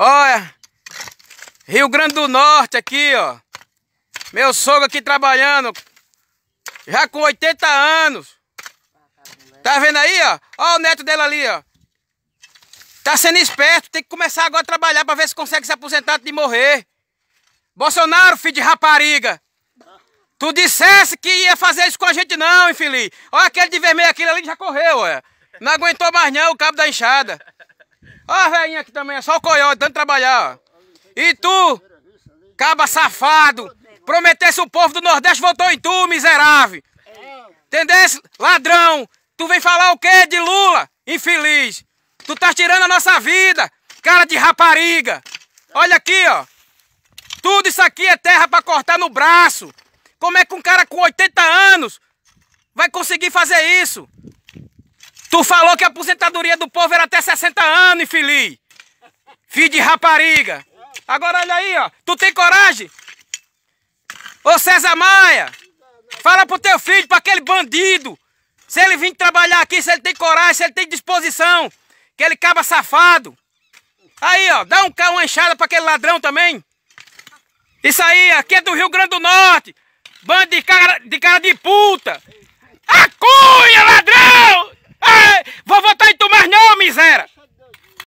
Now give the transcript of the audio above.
Olha, Rio Grande do Norte aqui, ó. Meu sogro aqui trabalhando, já com 80 anos. Tá vendo aí, ó? Ó o neto dela ali, ó. Tá sendo esperto, tem que começar agora a trabalhar pra ver se consegue se aposentar antes de morrer. Bolsonaro, filho de rapariga. Tu dissesse que ia fazer isso com a gente não, infeliz. Olha aquele de vermelho, aquele ali já correu, olha. Não aguentou mais não, o cabo da enxada. Ó a velhinha aqui também, é só o coiote, dando trabalhar, E tu, caba safado, prometesse o povo do Nordeste, votou em tu, miserável. Entendesse? Ladrão, tu vem falar o quê de Lula? Infeliz. Tu tá tirando a nossa vida, cara de rapariga. Olha aqui, ó. Tudo isso aqui é terra pra cortar no braço. Como é que um cara com 80 anos vai conseguir fazer isso? Tu falou que a aposentadoria do povo era até 60 anos, infeliz. Filho de rapariga. Agora olha aí, ó. Tu tem coragem? Ô César Maia, fala pro teu filho, pra aquele bandido. Se ele vir trabalhar aqui, se ele tem coragem, se ele tem disposição. Que ele caba safado. Aí, ó, dá um carro, uma enxada pra aquele ladrão também. Isso aí, aqui é do Rio Grande do Norte. Bando de cara de, cara de puta.